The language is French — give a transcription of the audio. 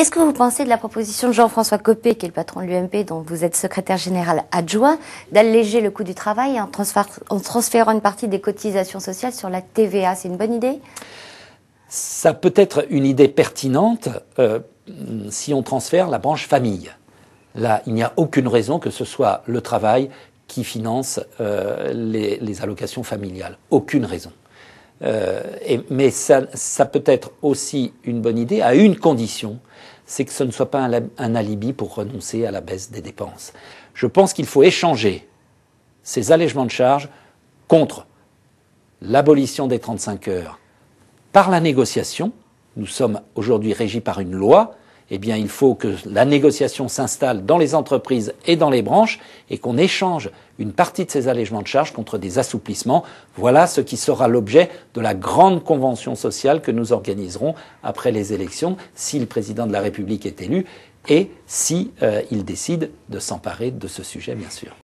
Qu'est-ce que vous pensez de la proposition de Jean-François Copé, qui est le patron de l'UMP, dont vous êtes secrétaire général adjoint, d'alléger le coût du travail en, transférant une partie des cotisations sociales sur la TVA C'est une bonne idée Ça peut être une idée pertinente euh, si on transfère la branche famille. Là, il n'y a aucune raison que ce soit le travail qui finance euh, les allocations familiales. Aucune raison. Euh, mais ça, peut être aussi une bonne idée à une condition, c'est que ce ne soit pas un, alibi pour renoncer à la baisse des dépenses. Je pense qu'il faut échanger ces allègements de charges contre l'abolition des 35 heures par la négociation. Nous sommes aujourd'hui régis par une loi eh bien, il faut que la négociation s'installe dans les entreprises et dans les branches et qu'on échange une partie de ces allégements de charges contre des assouplissements. Voilà ce qui sera l'objet de la grande convention sociale que nous organiserons après les élections, si le président de la République est élu et si euh, il décide de s'emparer de ce sujet, bien sûr.